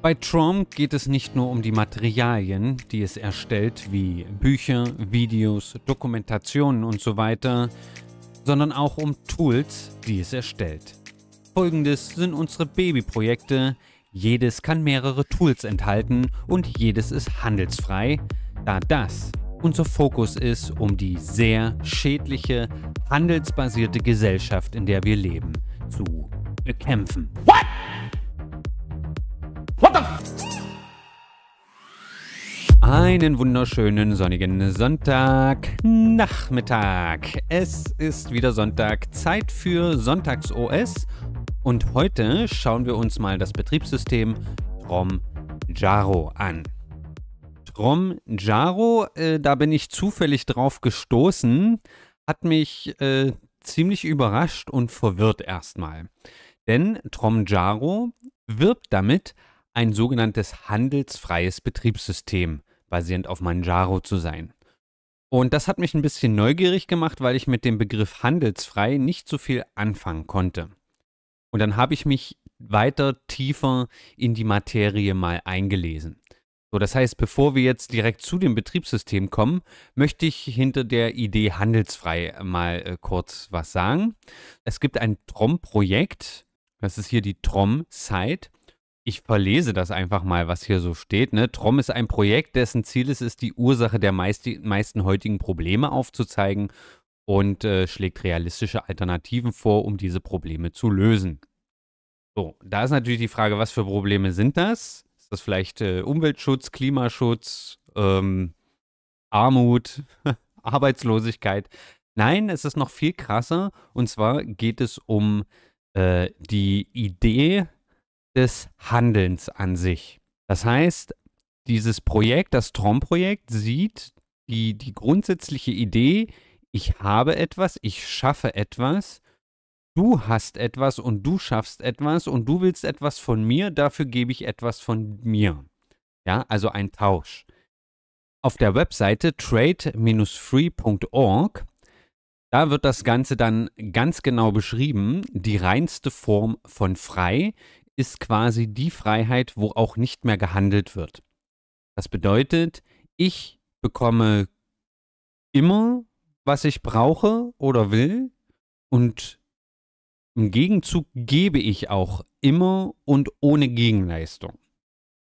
Bei Trump geht es nicht nur um die Materialien, die es erstellt, wie Bücher, Videos, Dokumentationen und so weiter, sondern auch um Tools, die es erstellt. Folgendes sind unsere Babyprojekte. Jedes kann mehrere Tools enthalten und jedes ist handelsfrei, da das unser Fokus ist um die sehr schädliche, handelsbasierte Gesellschaft, in der wir leben, zu bekämpfen. What? What the einen wunderschönen sonnigen Sonntagnachmittag. Es ist wieder Sonntag, Zeit für Sonntags OS und heute schauen wir uns mal das Betriebssystem Trom Jaro an. Trom Jaro, äh, da bin ich zufällig drauf gestoßen, hat mich äh, ziemlich überrascht und verwirrt erstmal. Denn Trom Jaro wirbt damit, ein sogenanntes handelsfreies Betriebssystem basierend auf Manjaro zu sein. Und das hat mich ein bisschen neugierig gemacht, weil ich mit dem Begriff handelsfrei nicht so viel anfangen konnte. Und dann habe ich mich weiter tiefer in die Materie mal eingelesen. So, das heißt, bevor wir jetzt direkt zu dem Betriebssystem kommen, möchte ich hinter der Idee handelsfrei mal äh, kurz was sagen. Es gibt ein TROM-Projekt, das ist hier die TROM-Site, ich verlese das einfach mal, was hier so steht. Ne? TROM ist ein Projekt, dessen Ziel es ist, die Ursache der meisten heutigen Probleme aufzuzeigen und äh, schlägt realistische Alternativen vor, um diese Probleme zu lösen. So, da ist natürlich die Frage, was für Probleme sind das? Ist das vielleicht äh, Umweltschutz, Klimaschutz, ähm, Armut, Arbeitslosigkeit? Nein, es ist noch viel krasser. Und zwar geht es um äh, die Idee, des Handelns an sich. Das heißt, dieses Projekt, das TROM-Projekt, sieht die, die grundsätzliche Idee, ich habe etwas, ich schaffe etwas, du hast etwas und du schaffst etwas und du willst etwas von mir, dafür gebe ich etwas von mir. Ja, also ein Tausch. Auf der Webseite trade-free.org, da wird das Ganze dann ganz genau beschrieben, die reinste Form von frei ist quasi die Freiheit, wo auch nicht mehr gehandelt wird. Das bedeutet, ich bekomme immer, was ich brauche oder will und im Gegenzug gebe ich auch immer und ohne Gegenleistung.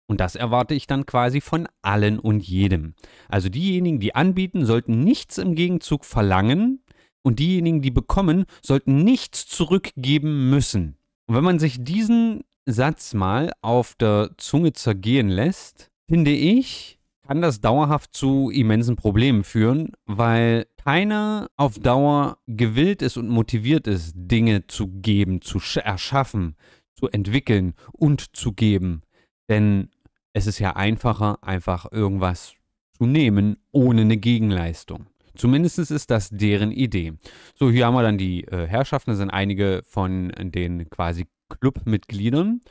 Und das erwarte ich dann quasi von allen und jedem. Also diejenigen, die anbieten, sollten nichts im Gegenzug verlangen und diejenigen, die bekommen, sollten nichts zurückgeben müssen. Und wenn man sich diesen Satz mal auf der Zunge zergehen lässt, finde ich, kann das dauerhaft zu immensen Problemen führen, weil keiner auf Dauer gewillt ist und motiviert ist, Dinge zu geben, zu erschaffen, zu entwickeln und zu geben. Denn es ist ja einfacher, einfach irgendwas zu nehmen, ohne eine Gegenleistung. Zumindest ist das deren Idee. So, hier haben wir dann die äh, Herrschaften. Das sind einige von den quasi Clubmitgliedern.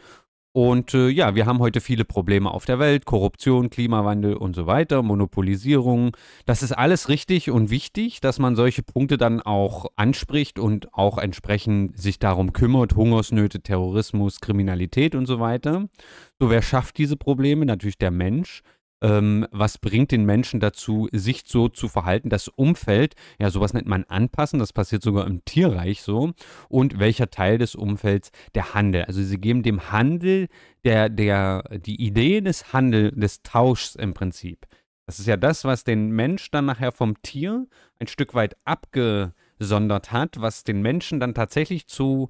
Und äh, ja, wir haben heute viele Probleme auf der Welt, Korruption, Klimawandel und so weiter, Monopolisierung. Das ist alles richtig und wichtig, dass man solche Punkte dann auch anspricht und auch entsprechend sich darum kümmert, Hungersnöte, Terrorismus, Kriminalität und so weiter. So, wer schafft diese Probleme? Natürlich der Mensch ähm, was bringt den Menschen dazu, sich so zu verhalten, das Umfeld, ja, sowas nennt man anpassen, das passiert sogar im Tierreich so, und welcher Teil des Umfelds der Handel. Also sie geben dem Handel, der, der, die Idee des Handels, des Tauschs im Prinzip. Das ist ja das, was den Mensch dann nachher vom Tier ein Stück weit abgesondert hat, was den Menschen dann tatsächlich zu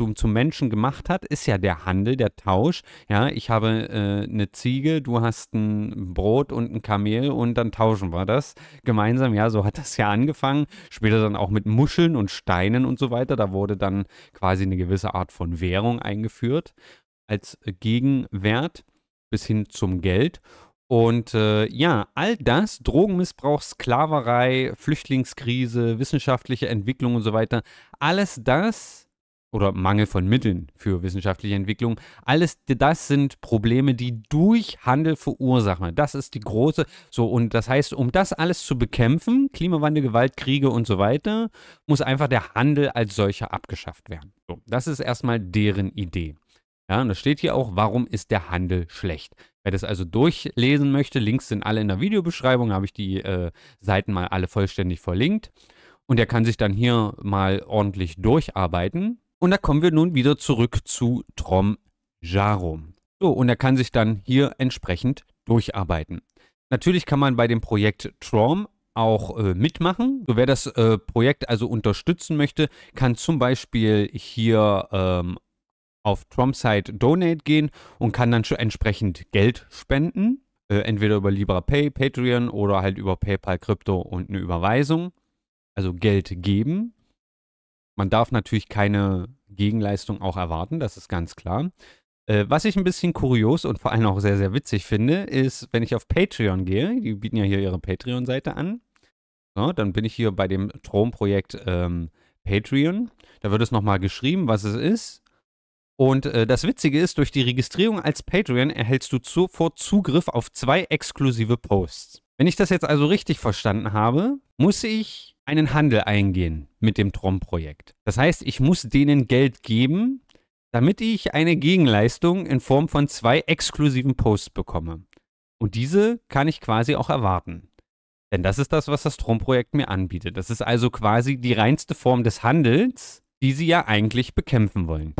zum, zum Menschen gemacht hat, ist ja der Handel, der Tausch. Ja, ich habe äh, eine Ziege, du hast ein Brot und ein Kamel und dann tauschen wir das gemeinsam. Ja, so hat das ja angefangen. Später dann auch mit Muscheln und Steinen und so weiter. Da wurde dann quasi eine gewisse Art von Währung eingeführt als Gegenwert bis hin zum Geld. Und äh, ja, all das, Drogenmissbrauch, Sklaverei, Flüchtlingskrise, wissenschaftliche Entwicklung und so weiter, alles das oder Mangel von Mitteln für wissenschaftliche Entwicklung. Alles das sind Probleme, die durch Handel verursacht werden. Das ist die große, so und das heißt, um das alles zu bekämpfen, Klimawandel, Gewalt, Kriege und so weiter, muss einfach der Handel als solcher abgeschafft werden. So, das ist erstmal deren Idee. Ja, und das steht hier auch, warum ist der Handel schlecht? Wer das also durchlesen möchte, Links sind alle in der Videobeschreibung, habe ich die äh, Seiten mal alle vollständig verlinkt. Und der kann sich dann hier mal ordentlich durcharbeiten. Und da kommen wir nun wieder zurück zu Trom Jarum. So, und er kann sich dann hier entsprechend durcharbeiten. Natürlich kann man bei dem Projekt Trom auch äh, mitmachen. So, wer das äh, Projekt also unterstützen möchte, kann zum Beispiel hier ähm, auf trom site Donate gehen und kann dann schon entsprechend Geld spenden. Äh, entweder über Libra Pay, Patreon oder halt über PayPal Krypto und eine Überweisung. Also Geld geben. Man darf natürlich keine Gegenleistung auch erwarten, das ist ganz klar. Äh, was ich ein bisschen kurios und vor allem auch sehr, sehr witzig finde, ist, wenn ich auf Patreon gehe, die bieten ja hier ihre Patreon-Seite an, so, dann bin ich hier bei dem Thronprojekt ähm, Patreon. Da wird es nochmal geschrieben, was es ist. Und äh, das Witzige ist, durch die Registrierung als Patreon erhältst du sofort Zugriff auf zwei exklusive Posts. Wenn ich das jetzt also richtig verstanden habe, muss ich einen Handel eingehen mit dem Trom-Projekt. Das heißt, ich muss denen Geld geben, damit ich eine Gegenleistung in Form von zwei exklusiven Posts bekomme. Und diese kann ich quasi auch erwarten. Denn das ist das, was das Trom-Projekt mir anbietet. Das ist also quasi die reinste Form des Handels, die sie ja eigentlich bekämpfen wollen.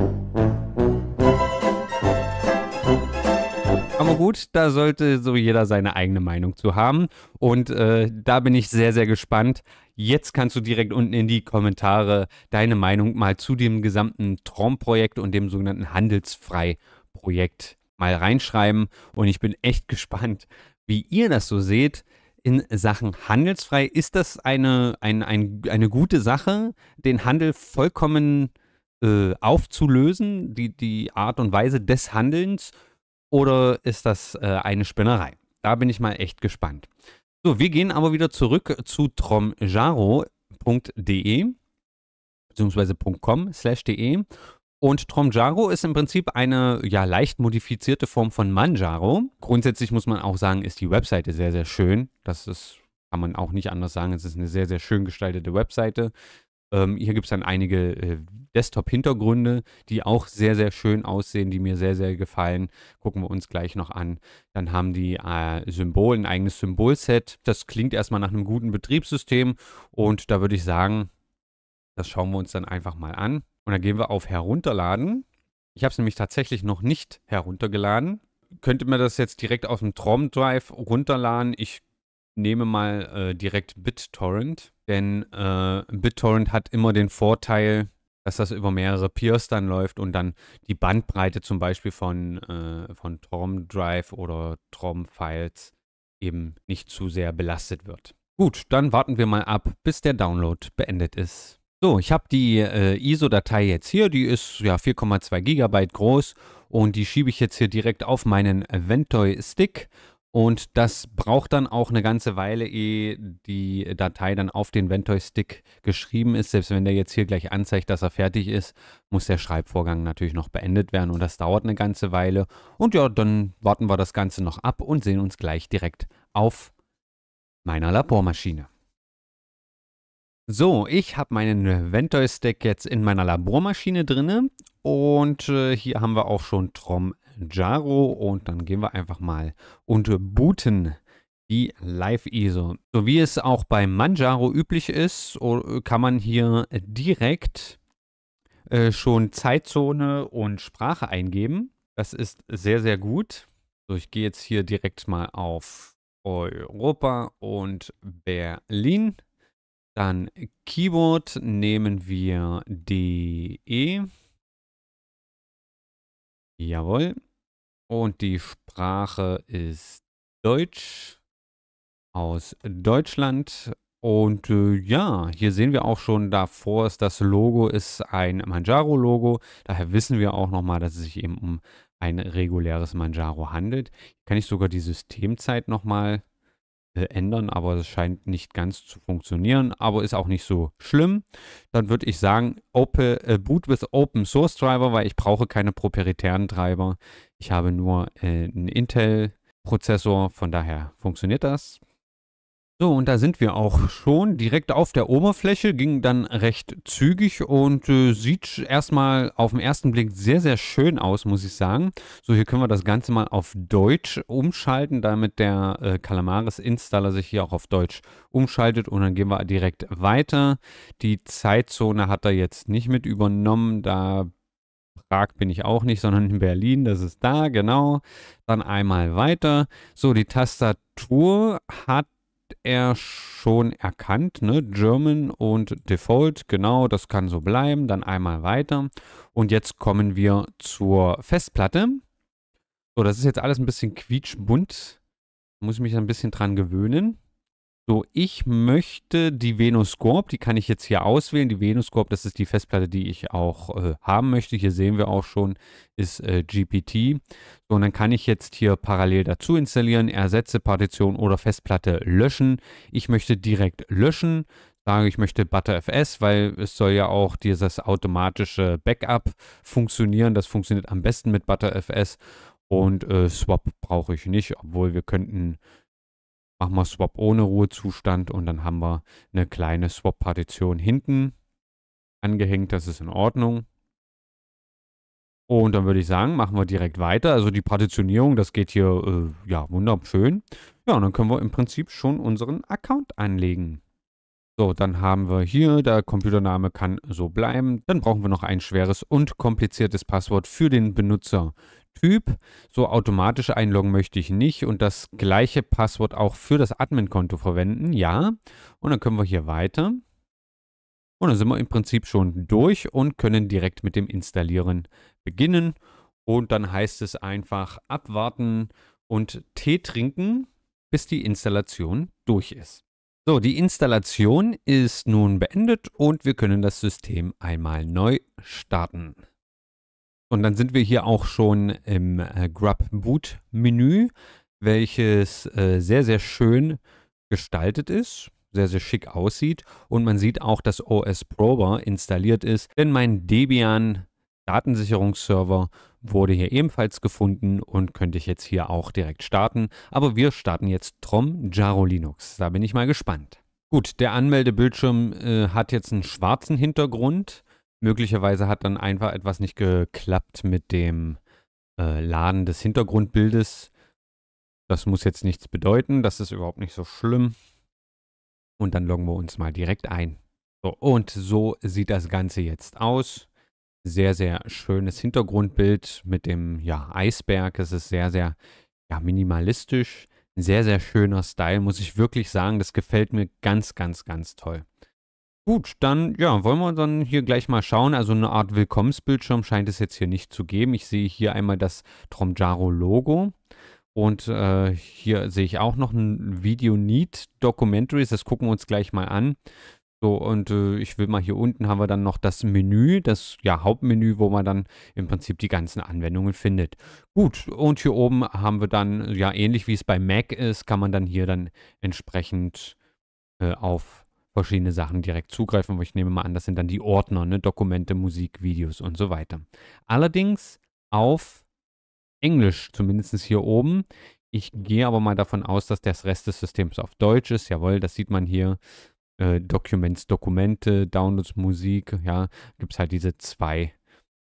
Aber gut, da sollte so jeder seine eigene Meinung zu haben. Und äh, da bin ich sehr, sehr gespannt. Jetzt kannst du direkt unten in die Kommentare deine Meinung mal zu dem gesamten Trump-Projekt und dem sogenannten Handelsfrei-Projekt mal reinschreiben. Und ich bin echt gespannt, wie ihr das so seht in Sachen handelsfrei. Ist das eine, ein, ein, eine gute Sache, den Handel vollkommen äh, aufzulösen, die, die Art und Weise des Handelns? Oder ist das äh, eine Spinnerei? Da bin ich mal echt gespannt. So, wir gehen aber wieder zurück zu tromjaro.de beziehungsweise .com slash de und Tromjaro ist im Prinzip eine ja, leicht modifizierte Form von Manjaro. Grundsätzlich muss man auch sagen, ist die Webseite sehr, sehr schön. Das ist, kann man auch nicht anders sagen. Es ist eine sehr, sehr schön gestaltete Webseite. Ähm, hier gibt es dann einige äh, Desktop-Hintergründe, die auch sehr, sehr schön aussehen, die mir sehr, sehr gefallen. Gucken wir uns gleich noch an. Dann haben die äh, Symbol, ein eigenes Symbolset. Das klingt erstmal nach einem guten Betriebssystem und da würde ich sagen, das schauen wir uns dann einfach mal an. Und dann gehen wir auf Herunterladen. Ich habe es nämlich tatsächlich noch nicht heruntergeladen. Könnte man das jetzt direkt aus dem Trom Drive runterladen? Ich nehme mal äh, direkt BitTorrent. Denn äh, BitTorrent hat immer den Vorteil, dass das über mehrere Peers dann läuft und dann die Bandbreite zum Beispiel von, äh, von Trom Drive oder Trom Files eben nicht zu sehr belastet wird. Gut, dann warten wir mal ab, bis der Download beendet ist. So, ich habe die äh, ISO-Datei jetzt hier, die ist ja 4,2 GB groß und die schiebe ich jetzt hier direkt auf meinen Ventoy-Stick und das braucht dann auch eine ganze Weile, ehe die Datei dann auf den Ventoy-Stick geschrieben ist. Selbst wenn der jetzt hier gleich anzeigt, dass er fertig ist, muss der Schreibvorgang natürlich noch beendet werden und das dauert eine ganze Weile. Und ja, dann warten wir das Ganze noch ab und sehen uns gleich direkt auf meiner Labormaschine. So, ich habe meinen ventoy stick jetzt in meiner Labormaschine drinne und äh, hier haben wir auch schon Trom Jaro und dann gehen wir einfach mal und booten die Live-ISO. So wie es auch bei Manjaro üblich ist, kann man hier direkt äh, schon Zeitzone und Sprache eingeben. Das ist sehr, sehr gut. So, ich gehe jetzt hier direkt mal auf Europa und Berlin. Dann Keyboard nehmen wir DE. Jawohl. Und die Sprache ist Deutsch aus Deutschland. Und äh, ja, hier sehen wir auch schon, davor ist das Logo ist ein Manjaro-Logo. Daher wissen wir auch nochmal, dass es sich eben um ein reguläres Manjaro handelt. kann ich sogar die Systemzeit nochmal äh, ändern, aber es scheint nicht ganz zu funktionieren, aber ist auch nicht so schlimm. Dann würde ich sagen, Opel, äh, Boot with Open Source Driver, weil ich brauche keine proprietären Treiber. Ich habe nur äh, einen Intel-Prozessor, von daher funktioniert das. So, und da sind wir auch schon direkt auf der Oberfläche, ging dann recht zügig und äh, sieht erstmal auf den ersten Blick sehr, sehr schön aus, muss ich sagen. So, hier können wir das Ganze mal auf Deutsch umschalten, damit der äh, Calamaris-Installer sich hier auch auf Deutsch umschaltet und dann gehen wir direkt weiter. Die Zeitzone hat er jetzt nicht mit übernommen, da Prag bin ich auch nicht, sondern in Berlin, das ist da, genau. Dann einmal weiter. So, die Tastatur hat er schon erkannt, ne? German und Default, genau, das kann so bleiben. Dann einmal weiter. Und jetzt kommen wir zur Festplatte. So, das ist jetzt alles ein bisschen quietschbunt. Muss ich mich ein bisschen dran gewöhnen. So, ich möchte die Venus Venuscorp, die kann ich jetzt hier auswählen. Die Venus Venuscorp, das ist die Festplatte, die ich auch äh, haben möchte. Hier sehen wir auch schon, ist äh, GPT. So, und dann kann ich jetzt hier parallel dazu installieren, ersetze Partition oder Festplatte löschen. Ich möchte direkt löschen, sage ich möchte ButterFS, weil es soll ja auch dieses automatische Backup funktionieren. Das funktioniert am besten mit ButterFS und äh, Swap brauche ich nicht, obwohl wir könnten machen wir Swap ohne Ruhezustand und dann haben wir eine kleine Swap-Partition hinten angehängt. Das ist in Ordnung. Und dann würde ich sagen, machen wir direkt weiter. Also die Partitionierung, das geht hier äh, ja wunderschön. Ja, und dann können wir im Prinzip schon unseren Account anlegen. So, dann haben wir hier, der Computername kann so bleiben. Dann brauchen wir noch ein schweres und kompliziertes Passwort für den Benutzer. Typ. So automatisch Einloggen möchte ich nicht und das gleiche Passwort auch für das Admin-Konto verwenden. Ja. Und dann können wir hier weiter. Und dann sind wir im Prinzip schon durch und können direkt mit dem Installieren beginnen. Und dann heißt es einfach abwarten und Tee trinken, bis die Installation durch ist. So, die Installation ist nun beendet und wir können das System einmal neu starten. Und dann sind wir hier auch schon im äh, Grub Boot Menü, welches äh, sehr, sehr schön gestaltet ist, sehr, sehr schick aussieht. Und man sieht auch, dass OS Prober installiert ist, denn mein Debian Datensicherungsserver wurde hier ebenfalls gefunden und könnte ich jetzt hier auch direkt starten. Aber wir starten jetzt Trom Jaro Linux. Da bin ich mal gespannt. Gut, der Anmeldebildschirm äh, hat jetzt einen schwarzen Hintergrund möglicherweise hat dann einfach etwas nicht geklappt mit dem äh, Laden des Hintergrundbildes. Das muss jetzt nichts bedeuten, das ist überhaupt nicht so schlimm. Und dann loggen wir uns mal direkt ein. So, und so sieht das Ganze jetzt aus. Sehr, sehr schönes Hintergrundbild mit dem ja, Eisberg. Es ist sehr, sehr ja, minimalistisch. Ein sehr, sehr schöner Style, muss ich wirklich sagen. Das gefällt mir ganz, ganz, ganz toll. Gut, dann ja, wollen wir dann hier gleich mal schauen. Also eine Art Willkommensbildschirm scheint es jetzt hier nicht zu geben. Ich sehe hier einmal das Tromjaro-Logo. Und äh, hier sehe ich auch noch ein Video Need Documentaries. Das gucken wir uns gleich mal an. So, und äh, ich will mal hier unten haben wir dann noch das Menü, das ja, Hauptmenü, wo man dann im Prinzip die ganzen Anwendungen findet. Gut, und hier oben haben wir dann, ja, ähnlich wie es bei Mac ist, kann man dann hier dann entsprechend äh, auf verschiedene Sachen direkt zugreifen, aber ich nehme mal an, das sind dann die Ordner, ne? Dokumente, Musik, Videos und so weiter. Allerdings auf Englisch, zumindest hier oben. Ich gehe aber mal davon aus, dass das Rest des Systems auf Deutsch ist. Jawohl, das sieht man hier. Äh, Documents, Dokumente, Downloads, Musik, ja, gibt es halt diese zwei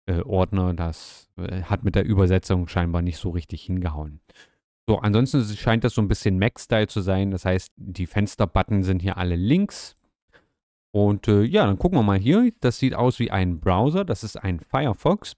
äh, Ordner. Das äh, hat mit der Übersetzung scheinbar nicht so richtig hingehauen. So, ansonsten scheint das so ein bisschen Mac-Style zu sein. Das heißt, die Fensterbutton sind hier alle links. Und äh, ja, dann gucken wir mal hier. Das sieht aus wie ein Browser. Das ist ein Firefox.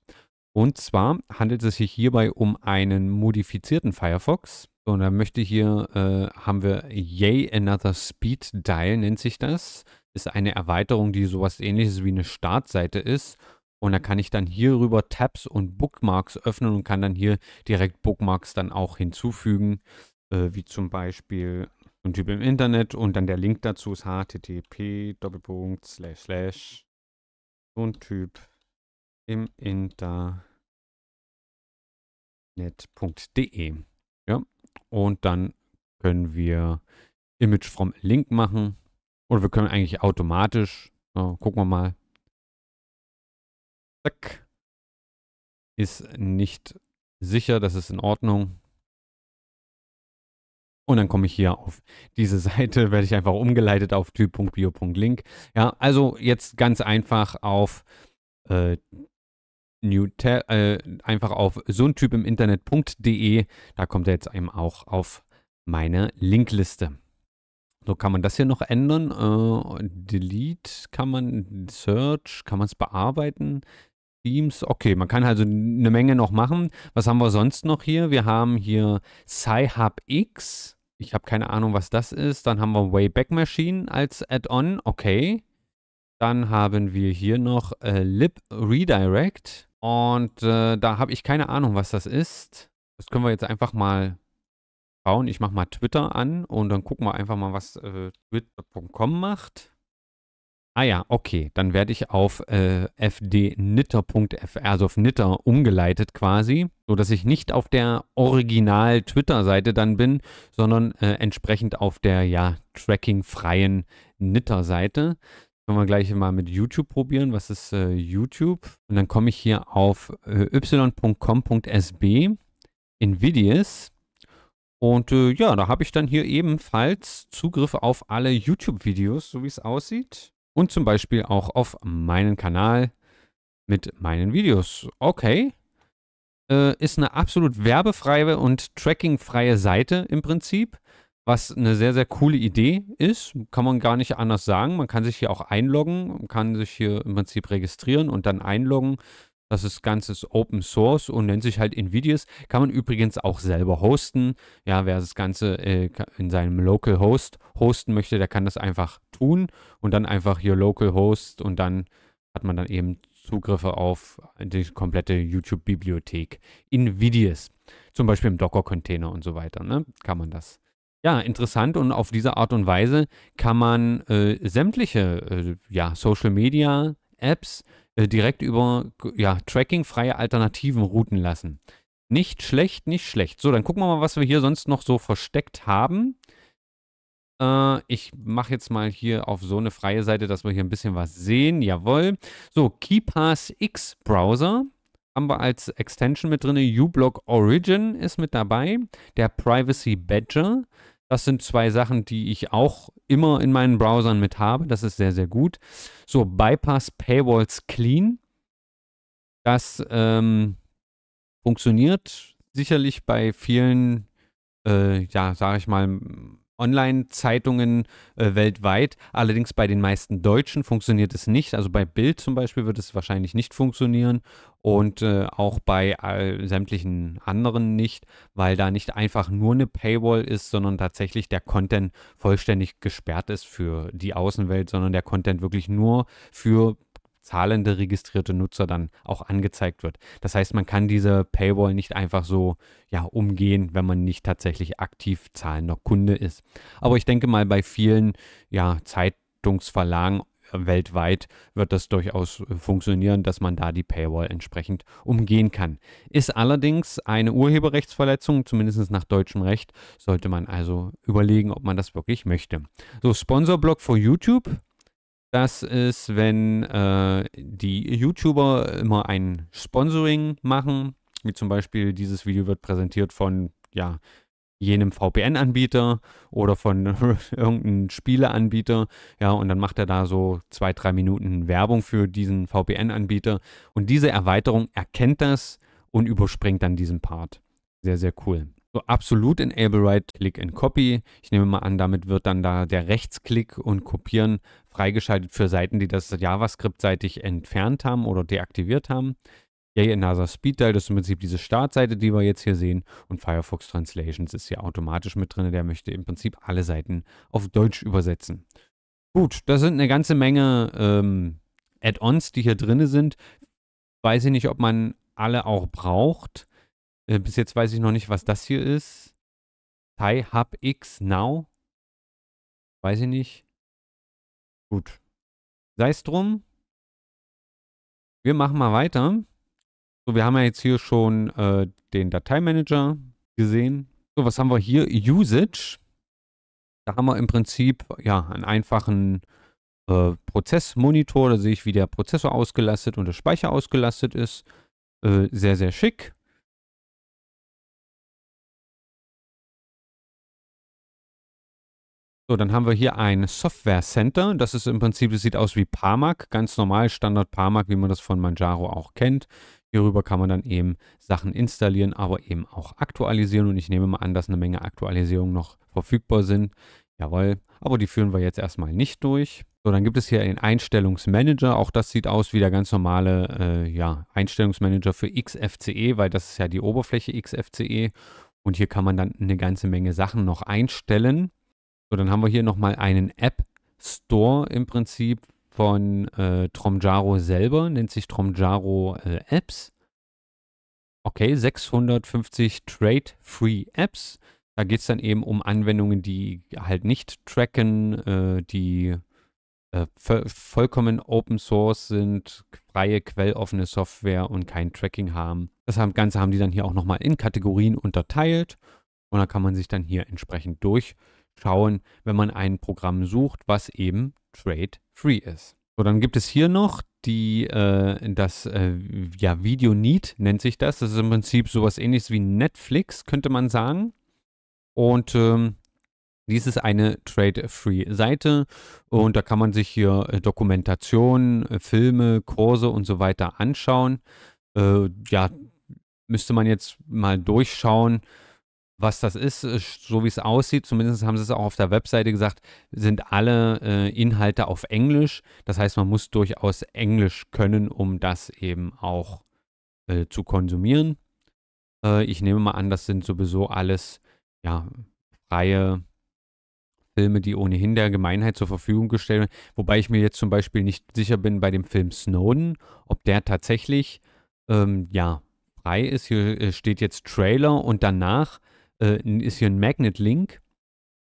Und zwar handelt es sich hierbei um einen modifizierten Firefox. So, und dann möchte hier, äh, haben wir Yay Another Speed Dial, nennt sich das. Ist eine Erweiterung, die sowas ähnliches wie eine Startseite ist. Und da kann ich dann hierüber Tabs und Bookmarks öffnen und kann dann hier direkt Bookmarks dann auch hinzufügen, äh, wie zum Beispiel ein Typ im Internet und dann der Link dazu ist http Doppelpunkt slash slash so ein Typ im Internet.de. Ja, und dann können wir Image from Link machen oder wir können eigentlich automatisch, so, gucken wir mal, Zack. Ist nicht sicher, das ist in Ordnung. Und dann komme ich hier auf diese Seite, werde ich einfach umgeleitet auf typ.bio.link. Ja, also jetzt ganz einfach auf äh, New äh, einfach auf so ein Typ im Internet.de. Da kommt er jetzt eben auch auf meine Linkliste. So kann man das hier noch ändern. Äh, delete kann man, Search kann man es bearbeiten. Themes. Okay, man kann also eine Menge noch machen. Was haben wir sonst noch hier? Wir haben hier Sci-Hub X. Ich habe keine Ahnung, was das ist. Dann haben wir Wayback Machine als Add-on. Okay. Dann haben wir hier noch äh, Lib Redirect. Und äh, da habe ich keine Ahnung, was das ist. Das können wir jetzt einfach mal bauen. Ich mache mal Twitter an und dann gucken wir einfach mal, was äh, twitter.com macht. Ah ja, okay. Dann werde ich auf äh, fdnitter.fr, also auf Nitter umgeleitet quasi, sodass ich nicht auf der Original-Twitter-Seite dann bin, sondern äh, entsprechend auf der ja tracking Nitter-Seite. Können wir gleich mal mit YouTube probieren. Was ist äh, YouTube? Und dann komme ich hier auf äh, y.com.sb, Invidious. Und äh, ja, da habe ich dann hier ebenfalls Zugriff auf alle YouTube-Videos, so wie es aussieht und zum Beispiel auch auf meinen Kanal mit meinen Videos. Okay. Äh, ist eine absolut werbefreie und trackingfreie Seite im Prinzip, was eine sehr, sehr coole Idee ist. Kann man gar nicht anders sagen. Man kann sich hier auch einloggen, kann sich hier im Prinzip registrieren und dann einloggen. Das ist ganzes Open Source und nennt sich halt Nvidias. Kann man übrigens auch selber hosten. Ja, wer das Ganze äh, in seinem Local Host hosten möchte, der kann das einfach tun und dann einfach hier Local Host und dann hat man dann eben Zugriffe auf die komplette YouTube-Bibliothek Nvidias. Zum Beispiel im Docker-Container und so weiter. Ne? Kann man das. Ja, interessant und auf diese Art und Weise kann man äh, sämtliche äh, ja, Social-Media-Apps äh, direkt über ja, trackingfreie Alternativen routen lassen. Nicht schlecht, nicht schlecht. So, dann gucken wir mal, was wir hier sonst noch so versteckt haben. Äh, ich mache jetzt mal hier auf so eine freie Seite, dass wir hier ein bisschen was sehen. Jawohl. So, KeyPass X Browser haben wir als Extension mit drin. uBlock Origin ist mit dabei. Der Privacy Badger. Das sind zwei Sachen, die ich auch immer in meinen Browsern mit habe. Das ist sehr, sehr gut. So, Bypass Paywalls Clean. Das ähm, funktioniert sicherlich bei vielen, äh, ja, sage ich mal, Online-Zeitungen äh, weltweit. Allerdings bei den meisten Deutschen funktioniert es nicht. Also bei Bild zum Beispiel wird es wahrscheinlich nicht funktionieren und äh, auch bei all, sämtlichen anderen nicht, weil da nicht einfach nur eine Paywall ist, sondern tatsächlich der Content vollständig gesperrt ist für die Außenwelt, sondern der Content wirklich nur für zahlende registrierte Nutzer dann auch angezeigt wird. Das heißt, man kann diese Paywall nicht einfach so ja, umgehen, wenn man nicht tatsächlich aktiv zahlender Kunde ist. Aber ich denke mal, bei vielen ja, Zeitungsverlagen äh, weltweit wird das durchaus äh, funktionieren, dass man da die Paywall entsprechend umgehen kann. Ist allerdings eine Urheberrechtsverletzung, zumindest nach deutschem Recht, sollte man also überlegen, ob man das wirklich möchte. So, Sponsorblock für YouTube das ist, wenn äh, die YouTuber immer ein Sponsoring machen, wie zum Beispiel dieses Video wird präsentiert von, ja, jenem VPN-Anbieter oder von irgendeinem Spieleanbieter, ja, und dann macht er da so zwei, drei Minuten Werbung für diesen VPN-Anbieter und diese Erweiterung erkennt das und überspringt dann diesen Part. Sehr, sehr cool. So absolut enable right, click and copy. Ich nehme mal an, damit wird dann da der Rechtsklick und Kopieren freigeschaltet für Seiten, die das JavaScript-seitig entfernt haben oder deaktiviert haben. Yay NASA Speed Dial, das ist im Prinzip diese Startseite, die wir jetzt hier sehen. Und Firefox Translations ist hier automatisch mit drin. Der möchte im Prinzip alle Seiten auf Deutsch übersetzen. Gut, das sind eine ganze Menge ähm, Add-ons, die hier drin sind. Weiß ich nicht, ob man alle auch braucht. Äh, bis jetzt weiß ich noch nicht, was das hier ist. Thai Hub X Now. Weiß ich nicht. Gut. Sei es drum. Wir machen mal weiter. So, wir haben ja jetzt hier schon äh, den Dateimanager gesehen. So, was haben wir hier? Usage. Da haben wir im Prinzip ja einen einfachen äh, Prozessmonitor. Da sehe ich, wie der Prozessor ausgelastet und der Speicher ausgelastet ist. Äh, sehr, sehr schick. So, dann haben wir hier ein Software Center. Das ist im Prinzip, das sieht aus wie Parmac, ganz normal, Standard Parmac, wie man das von Manjaro auch kennt. Hierüber kann man dann eben Sachen installieren, aber eben auch aktualisieren. Und ich nehme mal an, dass eine Menge Aktualisierungen noch verfügbar sind. Jawohl, aber die führen wir jetzt erstmal nicht durch. So, dann gibt es hier den Einstellungsmanager. Auch das sieht aus wie der ganz normale äh, ja, Einstellungsmanager für XFCE, weil das ist ja die Oberfläche XFCE. Und hier kann man dann eine ganze Menge Sachen noch einstellen. So, dann haben wir hier nochmal einen App Store im Prinzip von äh, Tromjaro selber, nennt sich Tromjaro äh, Apps. Okay, 650 Trade-Free Apps. Da geht es dann eben um Anwendungen, die halt nicht tracken, äh, die äh, vollkommen Open Source sind, freie, quelloffene Software und kein Tracking haben. Das Ganze haben die dann hier auch nochmal in Kategorien unterteilt und da kann man sich dann hier entsprechend durch schauen, wenn man ein Programm sucht, was eben trade-free ist. So, dann gibt es hier noch die, äh, das äh, ja, Video Need nennt sich das. Das ist im Prinzip sowas ähnliches wie Netflix, könnte man sagen. Und ähm, dies ist eine Trade-Free-Seite und da kann man sich hier äh, Dokumentationen, äh, Filme, Kurse und so weiter anschauen. Äh, ja, müsste man jetzt mal durchschauen, was das ist, äh, so wie es aussieht, zumindest haben sie es auch auf der Webseite gesagt, sind alle äh, Inhalte auf Englisch. Das heißt, man muss durchaus Englisch können, um das eben auch äh, zu konsumieren. Äh, ich nehme mal an, das sind sowieso alles ja, freie Filme, die ohnehin der Gemeinheit zur Verfügung gestellt werden. Wobei ich mir jetzt zum Beispiel nicht sicher bin bei dem Film Snowden, ob der tatsächlich ähm, ja, frei ist. Hier äh, steht jetzt Trailer und danach äh, ist hier ein Magnet Link,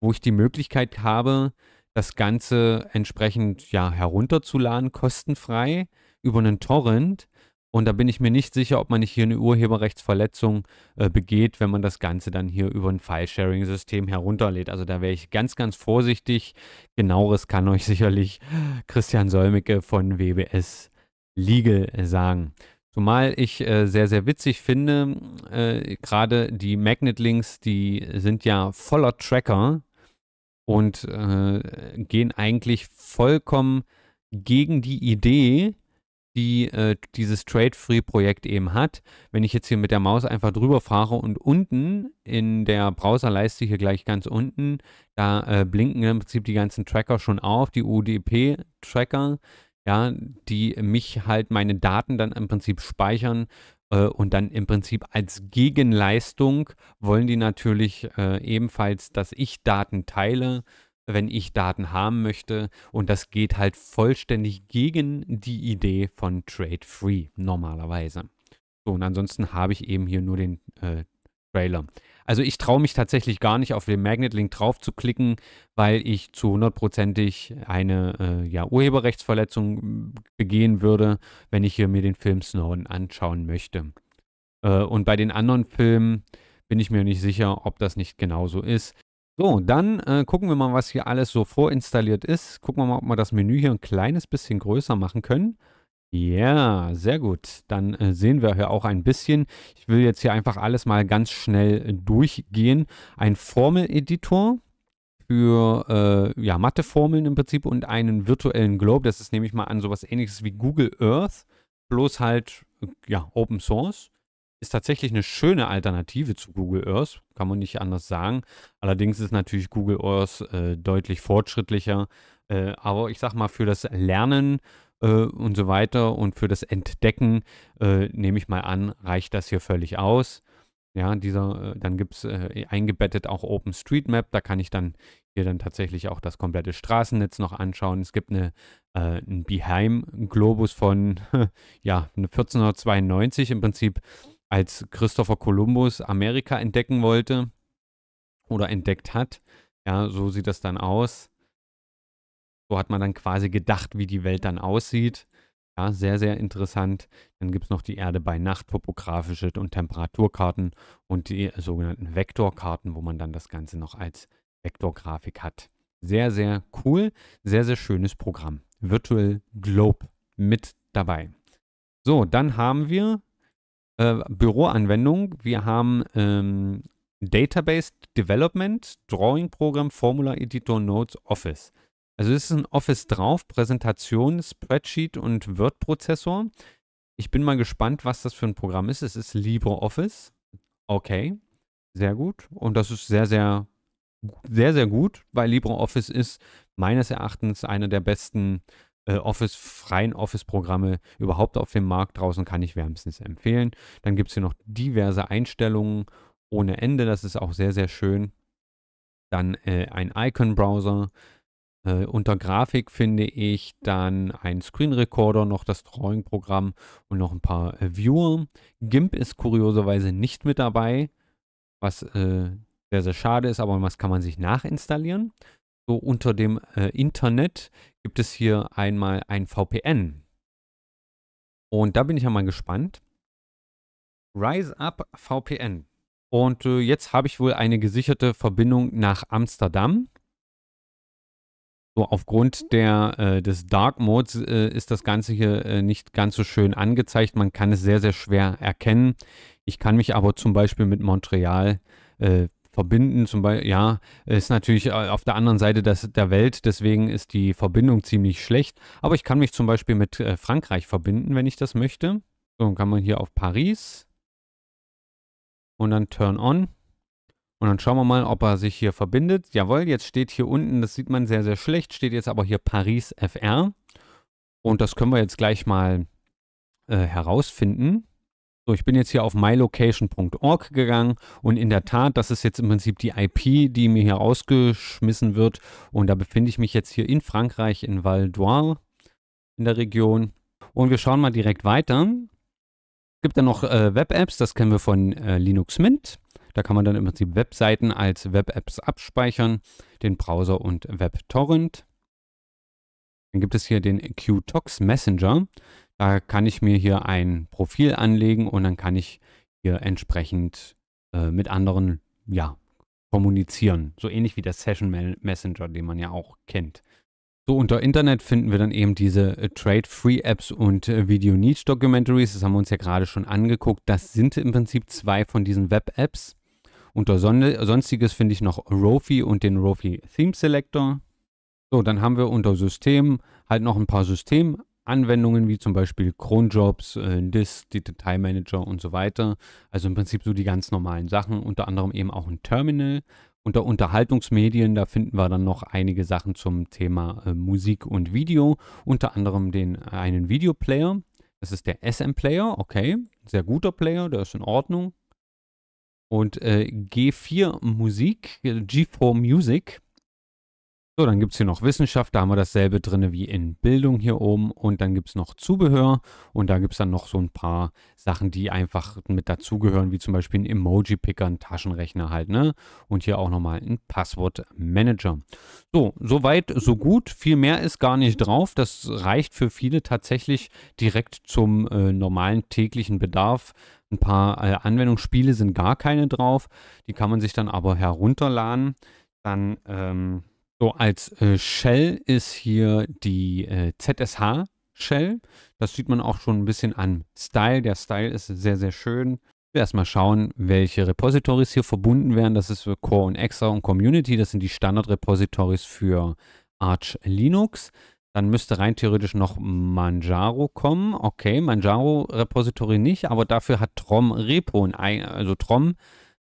wo ich die Möglichkeit habe, das Ganze entsprechend ja, herunterzuladen, kostenfrei über einen Torrent. Und da bin ich mir nicht sicher, ob man nicht hier eine Urheberrechtsverletzung äh, begeht, wenn man das Ganze dann hier über ein File-Sharing-System herunterlädt. Also da wäre ich ganz, ganz vorsichtig. Genaueres kann euch sicherlich Christian Solmecke von WBS Legal sagen. Zumal ich äh, sehr, sehr witzig finde, äh, gerade die Magnet Links, die sind ja voller Tracker und äh, gehen eigentlich vollkommen gegen die Idee, die äh, dieses Trade-Free-Projekt eben hat. Wenn ich jetzt hier mit der Maus einfach drüber fahre und unten in der Browserleiste hier gleich ganz unten, da äh, blinken im Prinzip die ganzen Tracker schon auf, die UDP-Tracker ja, die mich halt meine Daten dann im Prinzip speichern äh, und dann im Prinzip als Gegenleistung wollen die natürlich äh, ebenfalls, dass ich Daten teile, wenn ich Daten haben möchte und das geht halt vollständig gegen die Idee von Trade Free normalerweise. So, und ansonsten habe ich eben hier nur den äh, Trailer. Also ich traue mich tatsächlich gar nicht auf den Magnet-Link drauf zu klicken, weil ich zu hundertprozentig eine äh, ja, Urheberrechtsverletzung begehen würde, wenn ich hier mir den Film Snowden anschauen möchte. Äh, und bei den anderen Filmen bin ich mir nicht sicher, ob das nicht genauso ist. So, dann äh, gucken wir mal, was hier alles so vorinstalliert ist. Gucken wir mal, ob wir das Menü hier ein kleines bisschen größer machen können. Ja, sehr gut. Dann äh, sehen wir hier auch ein bisschen. Ich will jetzt hier einfach alles mal ganz schnell äh, durchgehen. Ein Formeleditor für äh, ja, Matheformeln im Prinzip und einen virtuellen Globe. Das ist, nämlich mal an, sowas ähnliches wie Google Earth, bloß halt äh, ja, Open Source. Ist tatsächlich eine schöne Alternative zu Google Earth, kann man nicht anders sagen. Allerdings ist natürlich Google Earth deutlich fortschrittlicher. aber ich sag mal, für das Lernen äh, und so weiter. Und für das Entdecken, äh, nehme ich mal an, reicht das hier völlig aus. Ja, dieser, äh, dann gibt es eingebettet auch OpenStreetMap, da kann ich dann hier dann tatsächlich auch das komplette Straßennetz noch anschauen. Es gibt eine, äh, einen Beheim-Globus von ja, 1492 im Prinzip, als Christopher Columbus Amerika entdecken wollte oder entdeckt hat. Ja, so sieht das dann aus. So hat man dann quasi gedacht, wie die Welt dann aussieht. Ja, sehr, sehr interessant. Dann gibt es noch die Erde bei Nacht, topografische und Temperaturkarten und die sogenannten Vektorkarten, wo man dann das Ganze noch als Vektorgrafik hat. Sehr, sehr cool, sehr, sehr schönes Programm. Virtual Globe mit dabei. So, dann haben wir äh, Büroanwendung. Wir haben ähm, Database Development, Drawing Programm, Formula Editor, Notes, Office. Also es ist ein Office drauf, Präsentation, Spreadsheet und Word-Prozessor. Ich bin mal gespannt, was das für ein Programm ist. Es ist LibreOffice. Okay, sehr gut. Und das ist sehr, sehr, sehr, sehr gut, weil LibreOffice ist meines Erachtens einer der besten äh, Office, freien Office-Programme überhaupt auf dem Markt draußen kann ich wärmstens empfehlen. Dann gibt es hier noch diverse Einstellungen ohne Ende, das ist auch sehr, sehr schön. Dann äh, ein Icon-Browser, äh, unter Grafik finde ich dann einen Screen Recorder, noch das Drawing-Programm und noch ein paar äh, Viewer. GIMP ist kurioserweise nicht mit dabei, was äh, sehr, sehr schade ist, aber was kann man sich nachinstallieren. So unter dem äh, Internet gibt es hier einmal ein VPN. Und da bin ich ja mal gespannt. Rise Up VPN. Und äh, jetzt habe ich wohl eine gesicherte Verbindung nach Amsterdam. So, aufgrund der, äh, des Dark Modes äh, ist das Ganze hier äh, nicht ganz so schön angezeigt. Man kann es sehr, sehr schwer erkennen. Ich kann mich aber zum Beispiel mit Montreal äh, verbinden. Zum ja, ist natürlich äh, auf der anderen Seite des, der Welt, deswegen ist die Verbindung ziemlich schlecht. Aber ich kann mich zum Beispiel mit äh, Frankreich verbinden, wenn ich das möchte. So, dann kann man hier auf Paris und dann Turn On. Und dann schauen wir mal, ob er sich hier verbindet. Jawohl, jetzt steht hier unten, das sieht man sehr, sehr schlecht, steht jetzt aber hier Paris FR. Und das können wir jetzt gleich mal äh, herausfinden. So, ich bin jetzt hier auf mylocation.org gegangen und in der Tat, das ist jetzt im Prinzip die IP, die mir hier rausgeschmissen wird. Und da befinde ich mich jetzt hier in Frankreich, in Val d'Oise in der Region. Und wir schauen mal direkt weiter. Es gibt dann noch äh, Web-Apps, das kennen wir von äh, Linux Mint. Da kann man dann im Prinzip Webseiten als Web-Apps abspeichern, den Browser und WebTorrent. Dann gibt es hier den Qtox Messenger. Da kann ich mir hier ein Profil anlegen und dann kann ich hier entsprechend äh, mit anderen ja, kommunizieren. So ähnlich wie der Session Messenger, den man ja auch kennt. So, unter Internet finden wir dann eben diese äh, Trade-Free-Apps und äh, Video-Niche-Documentaries. Das haben wir uns ja gerade schon angeguckt. Das sind im Prinzip zwei von diesen Web-Apps. Unter Sonstiges finde ich noch Rofi und den Rofi Theme Selector. So, dann haben wir unter System halt noch ein paar Systemanwendungen, wie zum Beispiel Cronjobs, äh, Disk, die Dateimanager und so weiter. Also im Prinzip so die ganz normalen Sachen, unter anderem eben auch ein Terminal. Unter Unterhaltungsmedien, da finden wir dann noch einige Sachen zum Thema äh, Musik und Video, unter anderem den einen Videoplayer. Das ist der SM Player, okay, sehr guter Player, der ist in Ordnung, und äh, G4 Musik, G4 Music so, dann gibt es hier noch Wissenschaft, da haben wir dasselbe drin wie in Bildung hier oben. Und dann gibt es noch Zubehör und da gibt es dann noch so ein paar Sachen, die einfach mit dazugehören, wie zum Beispiel ein Emoji-Picker, ein Taschenrechner halt, ne? Und hier auch nochmal ein Passwortmanager. So, soweit, so gut. Viel mehr ist gar nicht drauf. Das reicht für viele tatsächlich direkt zum äh, normalen täglichen Bedarf. Ein paar äh, Anwendungsspiele sind gar keine drauf. Die kann man sich dann aber herunterladen. Dann, ähm, so, als äh, Shell ist hier die äh, ZSH Shell. Das sieht man auch schon ein bisschen an Style. Der Style ist sehr, sehr schön. Wir erstmal schauen, welche Repositories hier verbunden werden. Das ist Core und Extra und Community. Das sind die Standard-Repositories für Arch Linux. Dann müsste rein theoretisch noch Manjaro kommen. Okay, Manjaro Repository nicht, aber dafür hat Trom Repo, ein, also Trom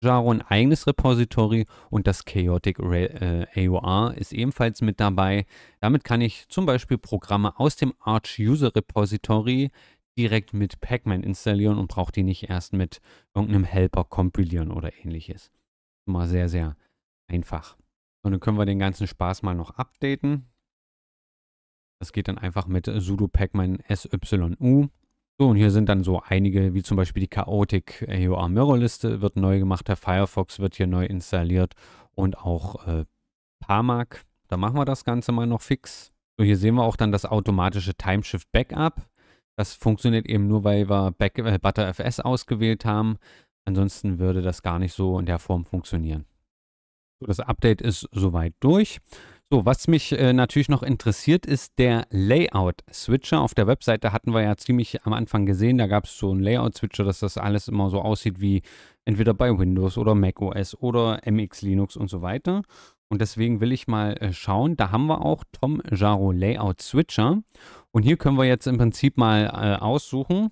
Jaro ein eigenes Repository und das Chaotic AOR äh, ist ebenfalls mit dabei. Damit kann ich zum Beispiel Programme aus dem Arch User Repository direkt mit Pacman installieren und brauche die nicht erst mit irgendeinem Helper kompilieren oder ähnliches. Mal sehr, sehr einfach. Und dann können wir den ganzen Spaß mal noch updaten. Das geht dann einfach mit sudo pacman syu so, und hier sind dann so einige, wie zum Beispiel die Chaotic AOR Mirror Liste wird neu gemacht, der Firefox wird hier neu installiert und auch äh, Parmac. Da machen wir das Ganze mal noch fix. So, hier sehen wir auch dann das automatische Timeshift Backup. Das funktioniert eben nur, weil wir Back äh, ButterFS ausgewählt haben. Ansonsten würde das gar nicht so in der Form funktionieren. So, das Update ist soweit durch. So, was mich äh, natürlich noch interessiert, ist der Layout-Switcher. Auf der Webseite hatten wir ja ziemlich am Anfang gesehen, da gab es so einen Layout-Switcher, dass das alles immer so aussieht wie entweder bei Windows oder Mac OS oder MX Linux und so weiter. Und deswegen will ich mal äh, schauen. Da haben wir auch Tom Jaro Layout Switcher. Und hier können wir jetzt im Prinzip mal äh, aussuchen,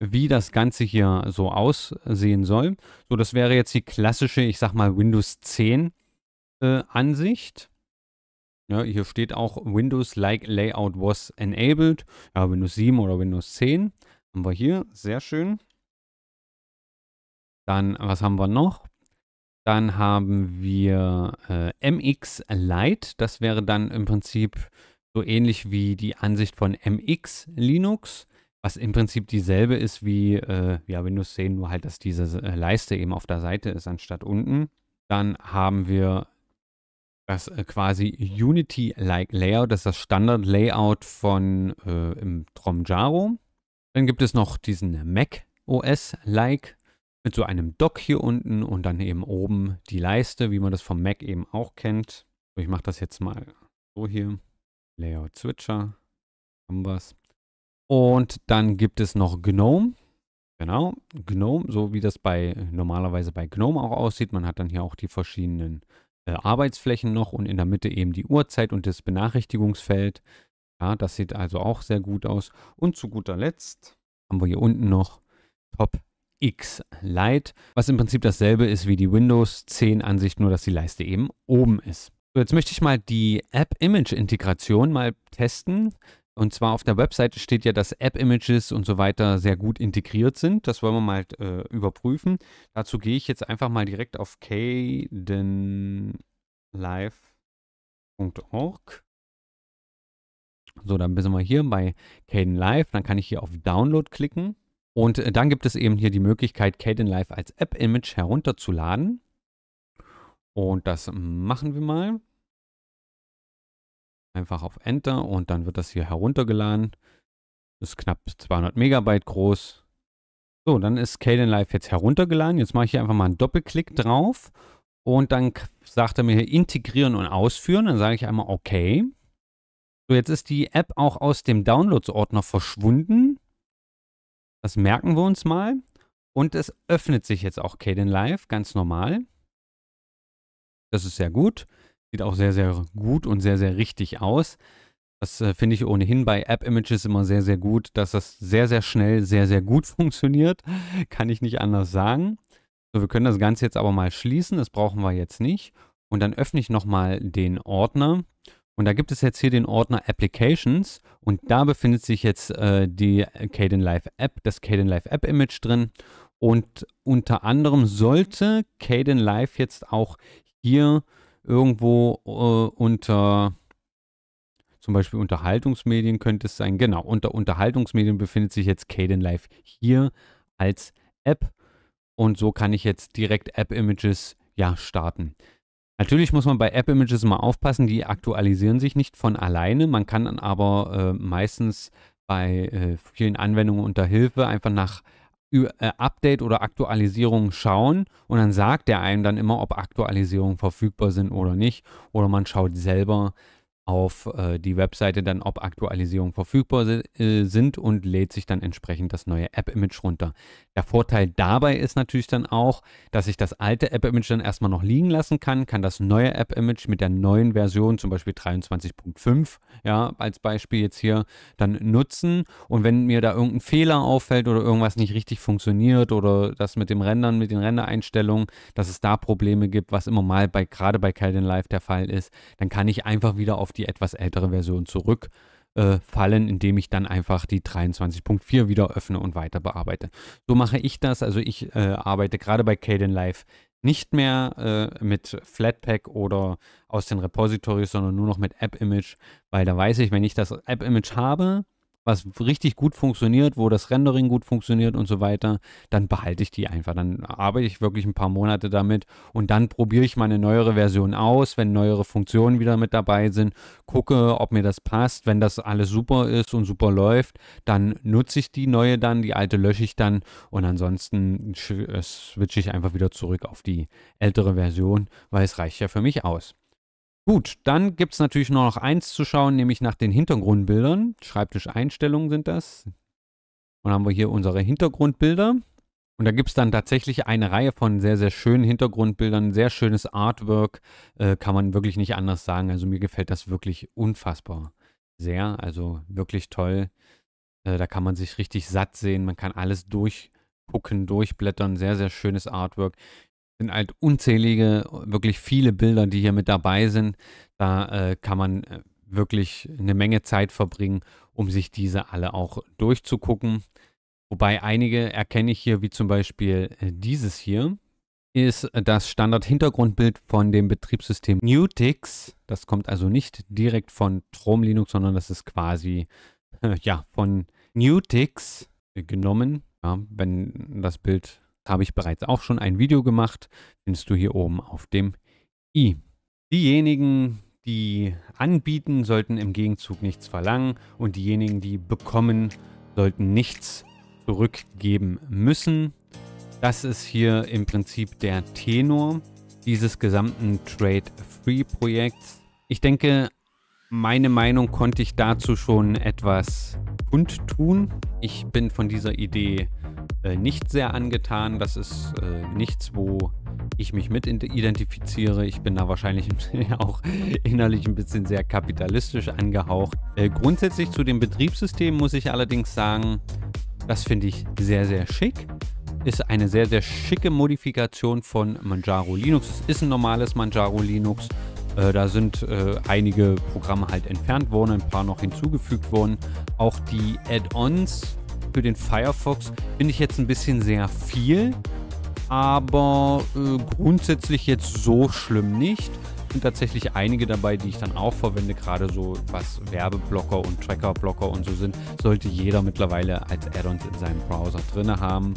wie das Ganze hier so aussehen soll. So, das wäre jetzt die klassische, ich sag mal, Windows 10 äh, Ansicht. Ja, hier steht auch Windows Like Layout was enabled. Ja, Windows 7 oder Windows 10 haben wir hier. Sehr schön. Dann, was haben wir noch? Dann haben wir äh, MX Lite. Das wäre dann im Prinzip so ähnlich wie die Ansicht von MX Linux, was im Prinzip dieselbe ist wie äh, ja, Windows 10, nur halt, dass diese äh, Leiste eben auf der Seite ist anstatt unten. Dann haben wir das äh, quasi Unity-like Layout, das ist das Standard-Layout von äh, im Tromjaro. Dann gibt es noch diesen Mac OS-like mit so einem Dock hier unten und dann eben oben die Leiste, wie man das vom Mac eben auch kennt. So, ich mache das jetzt mal so hier. Layout Switcher. Haben wir es. Und dann gibt es noch GNOME. Genau, GNOME, so wie das bei normalerweise bei GNOME auch aussieht. Man hat dann hier auch die verschiedenen äh, Arbeitsflächen noch und in der Mitte eben die Uhrzeit und das Benachrichtigungsfeld. Ja, das sieht also auch sehr gut aus. Und zu guter Letzt haben wir hier unten noch Top X Lite, was im Prinzip dasselbe ist wie die Windows 10 Ansicht, nur dass die Leiste eben oben ist. So, jetzt möchte ich mal die App-Image-Integration mal testen. Und zwar auf der Webseite steht ja, dass App-Images und so weiter sehr gut integriert sind. Das wollen wir mal halt, äh, überprüfen. Dazu gehe ich jetzt einfach mal direkt auf cadenlive.org. So, dann sind wir hier bei Caden Dann kann ich hier auf Download klicken. Und äh, dann gibt es eben hier die Möglichkeit, Caden als App-Image herunterzuladen. Und das machen wir mal. Einfach auf Enter und dann wird das hier heruntergeladen. Ist knapp 200 Megabyte groß. So, dann ist Kden Live jetzt heruntergeladen. Jetzt mache ich hier einfach mal einen Doppelklick drauf und dann sagt er mir hier integrieren und ausführen. Dann sage ich einmal okay. So, jetzt ist die App auch aus dem Downloads-Ordner verschwunden. Das merken wir uns mal. Und es öffnet sich jetzt auch Kden Live, ganz normal. Das ist sehr gut. Sieht auch sehr, sehr gut und sehr, sehr richtig aus. Das äh, finde ich ohnehin bei App-Images immer sehr, sehr gut, dass das sehr, sehr schnell, sehr, sehr gut funktioniert. Kann ich nicht anders sagen. So, wir können das Ganze jetzt aber mal schließen. Das brauchen wir jetzt nicht. Und dann öffne ich nochmal den Ordner. Und da gibt es jetzt hier den Ordner Applications. Und da befindet sich jetzt äh, die Caden Live App, das Caden Live App Image drin. Und unter anderem sollte Caden Live jetzt auch hier irgendwo äh, unter zum Beispiel Unterhaltungsmedien könnte es sein. Genau, unter Unterhaltungsmedien befindet sich jetzt Caden Live hier als App. Und so kann ich jetzt direkt App-Images ja starten. Natürlich muss man bei App-Images mal aufpassen, die aktualisieren sich nicht von alleine. Man kann dann aber äh, meistens bei äh, vielen Anwendungen unter Hilfe einfach nach äh, Update oder Aktualisierung schauen und dann sagt der einem dann immer, ob Aktualisierungen verfügbar sind oder nicht. Oder man schaut selber auf äh, die Webseite dann, ob Aktualisierungen verfügbar äh, sind und lädt sich dann entsprechend das neue App-Image runter. Der Vorteil dabei ist natürlich dann auch, dass ich das alte App-Image dann erstmal noch liegen lassen kann, kann das neue App-Image mit der neuen Version, zum Beispiel 23.5, ja, als Beispiel jetzt hier, dann nutzen. Und wenn mir da irgendein Fehler auffällt oder irgendwas nicht richtig funktioniert oder das mit dem Rendern, mit den Rendereinstellungen, dass es da Probleme gibt, was immer mal bei gerade bei Calden Live der Fall ist, dann kann ich einfach wieder auf die etwas ältere Version zurückfallen, äh, indem ich dann einfach die 23.4 wieder öffne und weiter bearbeite. So mache ich das. Also ich äh, arbeite gerade bei Caden Live nicht mehr äh, mit Flatpak oder aus den Repositories, sondern nur noch mit App-Image, weil da weiß ich, wenn ich das App-Image habe, was richtig gut funktioniert, wo das Rendering gut funktioniert und so weiter, dann behalte ich die einfach. Dann arbeite ich wirklich ein paar Monate damit und dann probiere ich meine neuere Version aus, wenn neuere Funktionen wieder mit dabei sind, gucke, ob mir das passt. Wenn das alles super ist und super läuft, dann nutze ich die neue dann, die alte lösche ich dann und ansonsten äh, switche ich einfach wieder zurück auf die ältere Version, weil es reicht ja für mich aus. Gut, dann gibt es natürlich nur noch eins zu schauen, nämlich nach den Hintergrundbildern. Schreibtischeinstellungen sind das. Und dann haben wir hier unsere Hintergrundbilder. Und da gibt es dann tatsächlich eine Reihe von sehr, sehr schönen Hintergrundbildern, sehr schönes Artwork, äh, kann man wirklich nicht anders sagen. Also mir gefällt das wirklich unfassbar sehr, also wirklich toll. Äh, da kann man sich richtig satt sehen, man kann alles durchgucken, durchblättern, sehr, sehr schönes Artwork sind halt unzählige, wirklich viele Bilder, die hier mit dabei sind. Da äh, kann man äh, wirklich eine Menge Zeit verbringen, um sich diese alle auch durchzugucken. Wobei einige erkenne ich hier, wie zum Beispiel äh, dieses hier, ist das Standard-Hintergrundbild von dem Betriebssystem Nutix. Das kommt also nicht direkt von Trom Linux, sondern das ist quasi äh, ja, von Nutix genommen. Ja, wenn das Bild habe ich bereits auch schon ein Video gemacht, findest du hier oben auf dem i. Diejenigen, die anbieten, sollten im Gegenzug nichts verlangen und diejenigen, die bekommen, sollten nichts zurückgeben müssen. Das ist hier im Prinzip der Tenor dieses gesamten Trade-Free-Projekts. Ich denke, meine Meinung konnte ich dazu schon etwas kundtun. Ich bin von dieser Idee äh, nicht sehr angetan. Das ist äh, nichts, wo ich mich mit identifiziere. Ich bin da wahrscheinlich auch innerlich ein bisschen sehr kapitalistisch angehaucht. Äh, grundsätzlich zu dem Betriebssystem muss ich allerdings sagen, das finde ich sehr, sehr schick. Ist eine sehr, sehr schicke Modifikation von Manjaro Linux. Es ist ein normales Manjaro Linux. Äh, da sind äh, einige Programme halt entfernt worden, ein paar noch hinzugefügt worden. Auch die Add-ons Beispiel den Firefox finde ich jetzt ein bisschen sehr viel, aber äh, grundsätzlich jetzt so schlimm nicht. Sind tatsächlich einige dabei, die ich dann auch verwende, gerade so was Werbeblocker und Trackerblocker und so sind, sollte jeder mittlerweile als Add-ons in seinem Browser drin haben.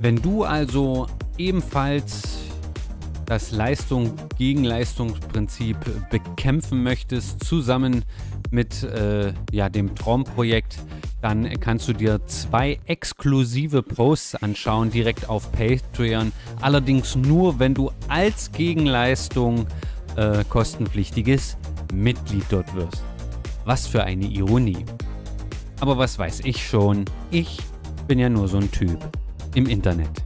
Wenn du also ebenfalls das Leistung-Gegenleistungsprinzip bekämpfen möchtest, zusammen mit äh, ja, dem Traumprojekt, dann kannst du dir zwei exklusive Posts anschauen direkt auf Patreon. Allerdings nur, wenn du als Gegenleistung äh, kostenpflichtiges Mitglied dort wirst. Was für eine Ironie. Aber was weiß ich schon, ich bin ja nur so ein Typ im Internet.